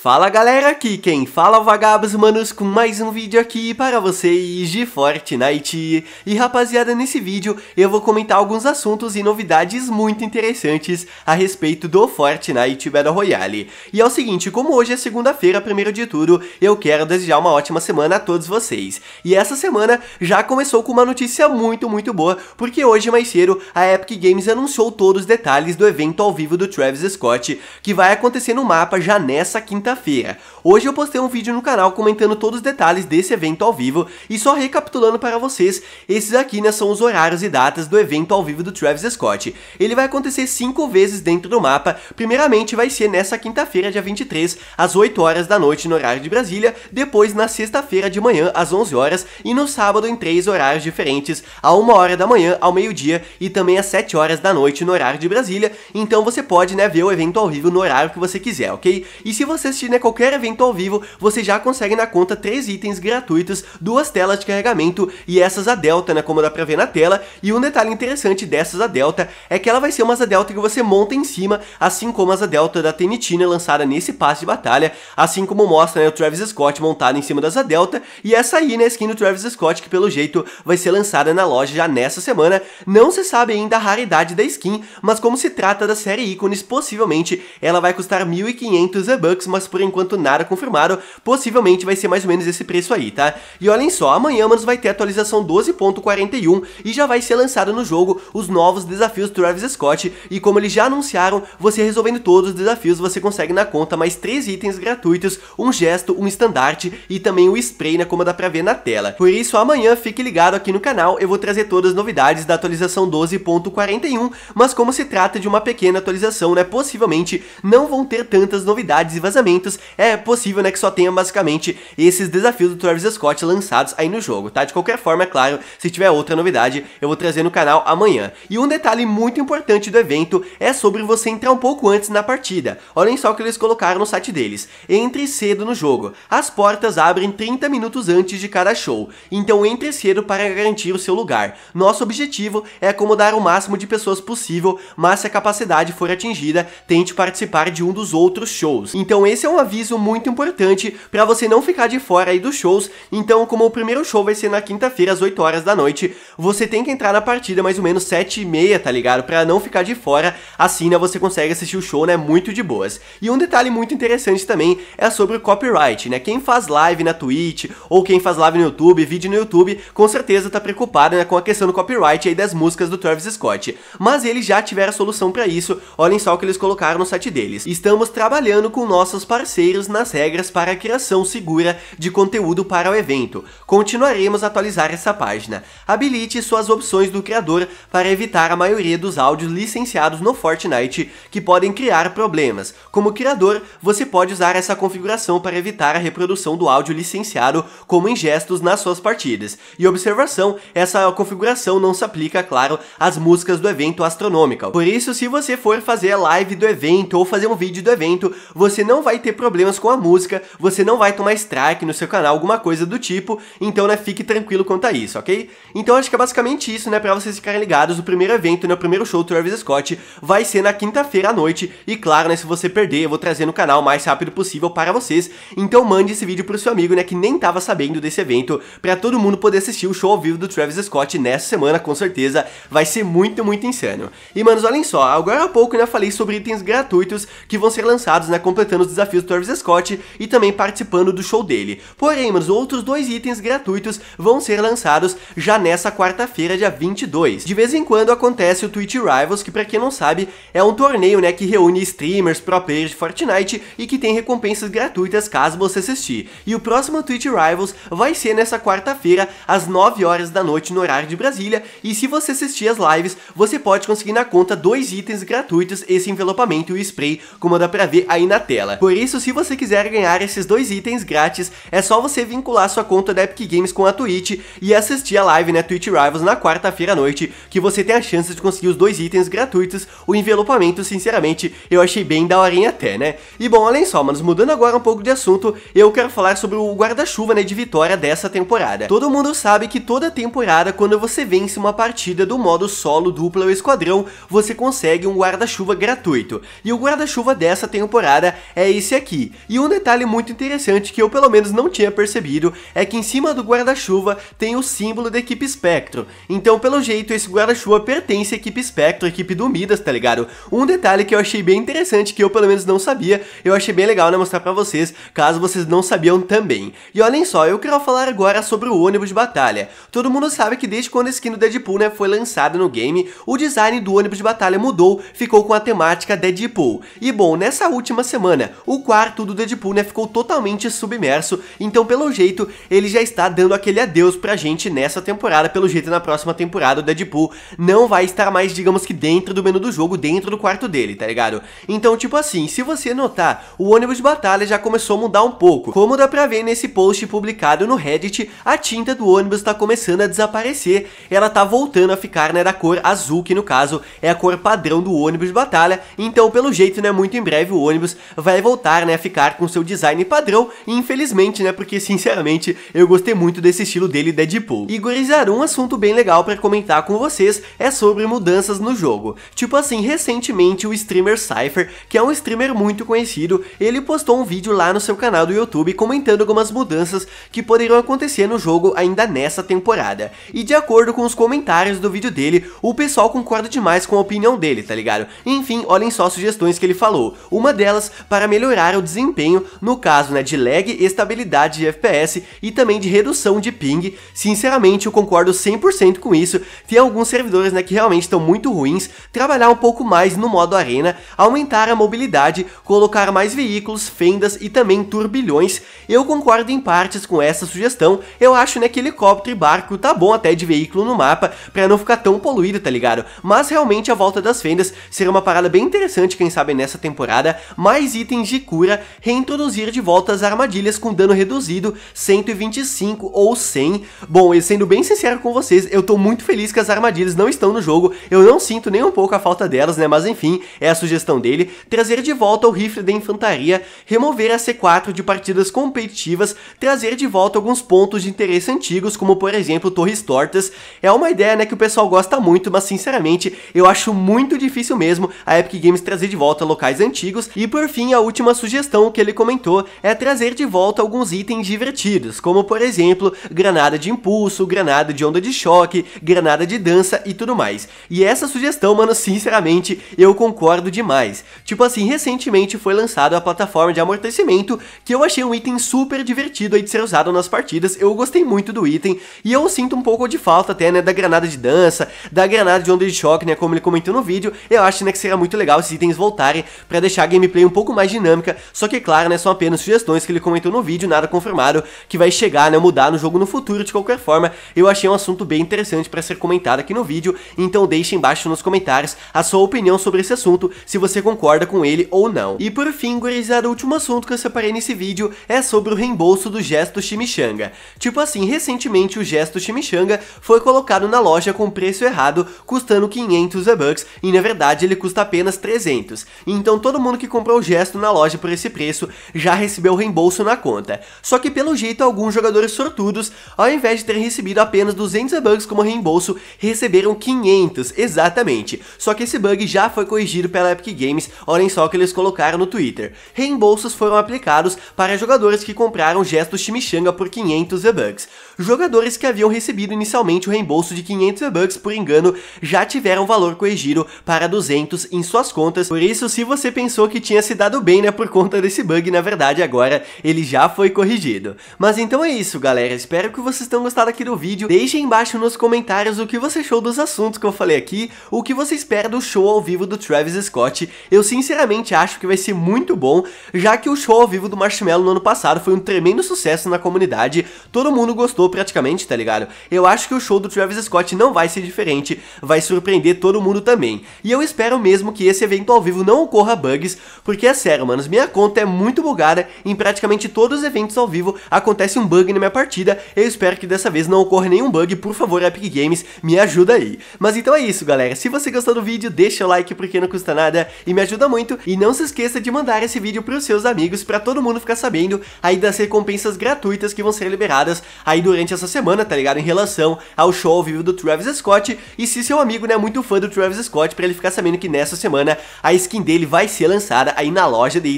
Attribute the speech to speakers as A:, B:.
A: Fala galera, aqui quem fala é vagabos manos com mais um vídeo aqui para vocês de Fortnite. E rapaziada, nesse vídeo eu vou comentar alguns assuntos e novidades muito interessantes a respeito do Fortnite Battle Royale. E é o seguinte, como hoje é segunda-feira, primeiro de tudo, eu quero desejar uma ótima semana a todos vocês. E essa semana já começou com uma notícia muito, muito boa, porque hoje mais cedo a Epic Games anunciou todos os detalhes do evento ao vivo do Travis Scott, que vai acontecer no mapa já nessa quinta quinta-feira. Hoje eu postei um vídeo no canal comentando todos os detalhes desse evento ao vivo e só recapitulando para vocês, esses aqui né, são os horários e datas do evento ao vivo do Travis Scott. Ele vai acontecer cinco vezes dentro do mapa, primeiramente vai ser nessa quinta-feira, dia 23, às 8 horas da noite no horário de Brasília, depois na sexta-feira de manhã às 11 horas e no sábado em três horários diferentes, a 1 hora da manhã, ao meio-dia e também às 7 horas da noite no horário de Brasília, então você pode né, ver o evento ao vivo no horário que você quiser, ok? E se você assistir né, qualquer evento ao vivo, você já consegue na conta três itens gratuitos, duas telas de carregamento e essas a Delta, né, como dá pra ver na tela. E um detalhe interessante dessas a Delta é que ela vai ser uma asa Delta que você monta em cima, assim como a Delta da TNT, né, lançada nesse passe de batalha, assim como mostra né, o Travis Scott montado em cima das a Delta. E essa aí, né, skin do Travis Scott, que pelo jeito vai ser lançada na loja já nessa semana. Não se sabe ainda a raridade da skin, mas como se trata da série ícones, possivelmente ela vai custar 1.500 e-bucks, mas por enquanto nada confirmado, possivelmente vai ser mais ou menos esse preço aí, tá? E olhem só, amanhã, manos, vai ter atualização 12.41 e já vai ser lançado no jogo os novos desafios do Travis Scott e como eles já anunciaram, você resolvendo todos os desafios, você consegue na conta mais 3 itens gratuitos, um gesto, um estandarte e também o um spray, né, como dá pra ver na tela. Por isso, amanhã, fique ligado aqui no canal, eu vou trazer todas as novidades da atualização 12.41, mas como se trata de uma pequena atualização, né, possivelmente não vão ter tantas novidades e vazamentos, é possível né, que só tenha basicamente esses desafios do Travis Scott lançados aí no jogo, tá? De qualquer forma, é claro, se tiver outra novidade, eu vou trazer no canal amanhã. E um detalhe muito importante do evento é sobre você entrar um pouco antes na partida. Olhem só o que eles colocaram no site deles. Entre cedo no jogo. As portas abrem 30 minutos antes de cada show, então entre cedo para garantir o seu lugar. Nosso objetivo é acomodar o máximo de pessoas possível, mas se a capacidade for atingida, tente participar de um dos outros shows. Então esse é é um aviso muito importante para você não ficar de fora aí dos shows. Então, como o primeiro show vai ser na quinta-feira às 8 horas da noite, você tem que entrar na partida mais ou menos 7 e meia, tá ligado? Para não ficar de fora, assim né, você consegue assistir o show, né? Muito de boas. E um detalhe muito interessante também é sobre o copyright, né? Quem faz live na Twitch ou quem faz live no YouTube, vídeo no YouTube, com certeza tá preocupado né, com a questão do copyright aí das músicas do Travis Scott. Mas eles já tiveram a solução para isso. Olhem só o que eles colocaram no site deles. Estamos trabalhando com nossos parceiros parceiros nas regras para a criação segura de conteúdo para o evento. Continuaremos a atualizar essa página. Habilite suas opções do criador para evitar a maioria dos áudios licenciados no Fortnite que podem criar problemas. Como criador, você pode usar essa configuração para evitar a reprodução do áudio licenciado como em gestos nas suas partidas. E observação, essa configuração não se aplica, claro, às músicas do evento Astronomical. Por isso, se você for fazer a live do evento ou fazer um vídeo do evento, você não vai ter ter problemas com a música, você não vai tomar strike no seu canal, alguma coisa do tipo, então, né, fique tranquilo quanto a isso, ok? Então acho que é basicamente isso, né, pra vocês ficarem ligados, o primeiro evento, né, o primeiro show do Travis Scott vai ser na quinta-feira à noite, e claro, né, se você perder, eu vou trazer no canal o mais rápido possível para vocês, então mande esse vídeo pro seu amigo, né, que nem tava sabendo desse evento, pra todo mundo poder assistir o show ao vivo do Travis Scott nessa semana, com certeza, vai ser muito, muito insano. E, manos, olhem só, agora há pouco, né, falei sobre itens gratuitos que vão ser lançados, né, completando os desafios desafio do Travis Scott e também participando do show dele. Porém, os outros dois itens gratuitos vão ser lançados já nessa quarta-feira, dia 22. De vez em quando acontece o Twitch Rivals, que para quem não sabe, é um torneio, né, que reúne streamers, pro players de Fortnite e que tem recompensas gratuitas caso você assistir. E o próximo Twitch Rivals vai ser nessa quarta-feira, às 9 horas da noite no horário de Brasília, e se você assistir as lives, você pode conseguir na conta dois itens gratuitos, esse envelopamento e o spray, como dá pra ver aí na tela. Porém, isso, se você quiser ganhar esses dois itens grátis, é só você vincular sua conta da Epic Games com a Twitch e assistir a live na né, Twitch Rivals na quarta-feira à noite, que você tem a chance de conseguir os dois itens gratuitos. O envelopamento, sinceramente, eu achei bem daorinha até, né? E bom, além só, manos, mudando agora um pouco de assunto, eu quero falar sobre o guarda-chuva, né, de vitória dessa temporada. Todo mundo sabe que toda temporada, quando você vence uma partida do modo solo, dupla ou esquadrão, você consegue um guarda-chuva gratuito. E o guarda-chuva dessa temporada é esse esse aqui. E um detalhe muito interessante que eu pelo menos não tinha percebido é que em cima do guarda-chuva tem o símbolo da equipe Spectro. Então, pelo jeito, esse guarda-chuva pertence à equipe Spectro, à equipe do Midas, tá ligado? Um detalhe que eu achei bem interessante, que eu pelo menos não sabia, eu achei bem legal, né, mostrar pra vocês, caso vocês não sabiam também. E olhem só, eu quero falar agora sobre o ônibus de batalha. Todo mundo sabe que desde quando a skin do Deadpool, né, foi lançada no game, o design do ônibus de batalha mudou, ficou com a temática Deadpool. E bom, nessa última semana, o o quarto do Deadpool, né, ficou totalmente submerso, então pelo jeito ele já está dando aquele adeus pra gente nessa temporada, pelo jeito na próxima temporada o Deadpool não vai estar mais, digamos que dentro do menu do jogo, dentro do quarto dele, tá ligado? Então, tipo assim, se você notar, o ônibus de batalha já começou a mudar um pouco, como dá pra ver nesse post publicado no Reddit, a tinta do ônibus tá começando a desaparecer, ela tá voltando a ficar, né, da cor azul, que no caso é a cor padrão do ônibus de batalha, então pelo jeito, né, muito em breve o ônibus vai voltar tentar, né, ficar com seu design padrão, e infelizmente, né, porque sinceramente eu gostei muito desse estilo dele Deadpool. E gurizar, um assunto bem legal para comentar com vocês é sobre mudanças no jogo. Tipo assim, recentemente o streamer Cypher, que é um streamer muito conhecido, ele postou um vídeo lá no seu canal do YouTube comentando algumas mudanças que poderiam acontecer no jogo ainda nessa temporada. E de acordo com os comentários do vídeo dele, o pessoal concorda demais com a opinião dele, tá ligado? Enfim, olhem só as sugestões que ele falou. Uma delas, para melhorar melhorar o desempenho, no caso né, de lag, estabilidade de FPS e também de redução de ping. Sinceramente, eu concordo 100% com isso. Tem alguns servidores né, que realmente estão muito ruins, trabalhar um pouco mais no modo arena, aumentar a mobilidade, colocar mais veículos, fendas e também turbilhões. Eu concordo em partes com essa sugestão, eu acho né, que helicóptero e barco tá bom até de veículo no mapa, pra não ficar tão poluído, tá ligado? Mas realmente a volta das fendas será uma parada bem interessante, quem sabe nessa temporada, mais itens de cura reintroduzir de volta as armadilhas com dano reduzido 125 ou 100. Bom, e sendo bem sincero com vocês, eu tô muito feliz que as armadilhas não estão no jogo, eu não sinto nem um pouco a falta delas, né, mas enfim, é a sugestão dele, trazer de volta o rifle da infantaria, remover a C4 de partidas competitivas, trazer de volta alguns pontos de interesse antigos, como por exemplo Torres Tortas, é uma ideia, né, que o pessoal gosta muito, mas sinceramente, eu acho muito difícil mesmo a Epic Games trazer de volta locais antigos, e por fim, a última sugestão que ele comentou é trazer de volta alguns itens divertidos, como por exemplo, granada de impulso, granada de onda de choque, granada de dança e tudo mais. E essa sugestão, mano, sinceramente, eu concordo demais. Tipo assim, recentemente foi lançado a plataforma de amortecimento, que eu achei um item super divertido aí de ser usado nas partidas, eu gostei muito do item, e eu sinto um pouco de falta até, né, da granada de dança, da granada de onda de choque, né, como ele comentou no vídeo, eu acho, né, que seria muito legal esses itens voltarem para deixar a gameplay um pouco mais dinâmica dinâmica. Só que, claro, né, são apenas sugestões que ele comentou no vídeo, nada confirmado, que vai chegar, né, mudar no jogo no futuro de qualquer forma. Eu achei um assunto bem interessante para ser comentado aqui no vídeo, então deixe embaixo nos comentários a sua opinião sobre esse assunto, se você concorda com ele ou não. E por fim, gurizada, o último assunto que eu separei nesse vídeo é sobre o reembolso do gesto chimichanga. Tipo assim, recentemente o gesto chimichanga foi colocado na loja com preço errado, custando 500 V-Bucks, e na verdade ele custa apenas 300. Então todo mundo que comprou o gesto na loja loja por esse preço, já recebeu reembolso na conta. Só que pelo jeito, alguns jogadores sortudos, ao invés de terem recebido apenas 200 bugs como reembolso, receberam 500, exatamente. Só que esse bug já foi corrigido pela Epic Games, olhem só o que eles colocaram no Twitter. Reembolsos foram aplicados para jogadores que compraram gestos chimichanga por 500 bugs. bucks Jogadores que haviam recebido inicialmente o reembolso de 500 bugs bucks por engano já tiveram valor corrigido para 200 em suas contas, por isso se você pensou que tinha se dado bem né? por conta desse bug, na verdade agora ele já foi corrigido. Mas então é isso galera, espero que vocês tenham gostado aqui do vídeo, deixem embaixo nos comentários o que você achou dos assuntos que eu falei aqui, o que você espera do show ao vivo do Travis Scott, eu sinceramente acho que vai ser muito bom, já que o show ao vivo do Marshmello no ano passado foi um tremendo sucesso na comunidade, todo mundo gostou praticamente, tá ligado? Eu acho que o show do Travis Scott não vai ser diferente, vai surpreender todo mundo também, e eu espero mesmo que esse evento ao vivo não ocorra bugs, porque é sério, mano, minha conta é muito bugada em praticamente todos os eventos ao vivo acontece um bug na minha partida, eu espero que dessa vez não ocorra nenhum bug, por favor Epic Games, me ajuda aí. Mas então é isso galera, se você gostou do vídeo, deixa o like porque não custa nada e me ajuda muito, e não se esqueça de mandar esse vídeo para os seus amigos, para todo mundo ficar sabendo aí das recompensas gratuitas que vão ser liberadas aí durante essa semana, tá ligado? Em relação ao show ao vivo do Travis Scott, e se seu amigo não é muito fã do Travis Scott, para ele ficar sabendo que nessa semana a skin dele vai ser lançada aí na loja dele